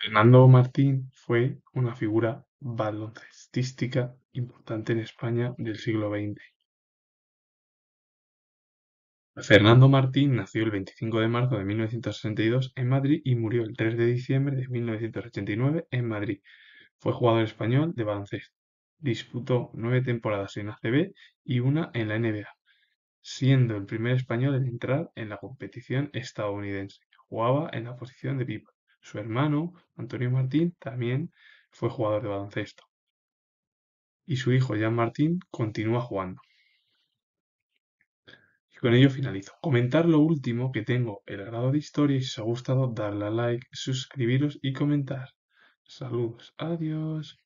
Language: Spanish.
Fernando Martín fue una figura baloncestística importante en España del siglo XX. Fernando Martín nació el 25 de marzo de 1962 en Madrid y murió el 3 de diciembre de 1989 en Madrid. Fue jugador español de baloncesto. Disputó nueve temporadas en ACB y una en la NBA, siendo el primer español en entrar en la competición estadounidense. Jugaba en la posición de pívot. Su hermano, Antonio Martín, también fue jugador de baloncesto. Y su hijo, Jan Martín, continúa jugando. Y con ello finalizo. Comentar lo último que tengo el grado de historia y si os ha gustado darle a like, suscribiros y comentar. Saludos, adiós.